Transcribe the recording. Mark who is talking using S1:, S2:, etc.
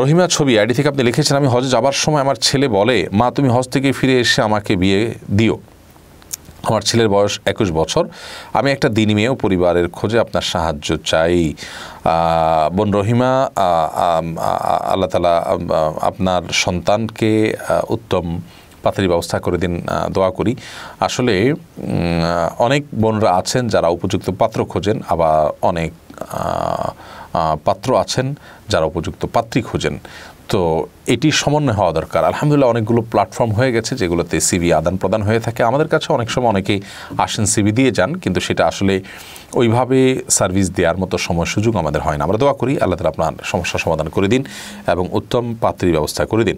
S1: রহিমা ছবি আইডি থেকে আপনি লিখেছেন আমি হজে যাবার সময় আমার ছেলে বলে মা তুমি হজ থেকে ফিরে এসে আমাকে বিয়ে দিও আমার ছেলের বয়স একুশ বছর আমি একটা দিন মেয়েও পরিবারের খোঁজে আপনার সাহায্য চাই বোন রহিমা আল্লাহ তালা আপনার সন্তানকে উত্তম পাতারি ব্যবস্থা করে দিন দোয়া করি আসলে অনেক বোনরা আছেন যারা উপযুক্ত পাত্র খোঁজেন আবার অনেক পাত্র আছেন যারা উপযুক্ত পাত্রী খোঁজেন তো এটি সমন্বয় হওয়া দরকার আলহামদুলিল্লাহ অনেকগুলো প্ল্যাটফর্ম হয়ে গেছে যেগুলোতে সিবি আদান প্রদান হয়ে থাকে আমাদের কাছে অনেক সময় অনেকেই আসেন সিবি দিয়ে যান কিন্তু সেটা আসলে ওইভাবে সার্ভিস দেওয়ার মতো সময় সুযোগ আমাদের হয় না আমরা দোয়া করি আল্লাহ তালা আপনার সমস্যা সমাধান করে দিন এবং উত্তম পাত্রীর ব্যবস্থা করে দিন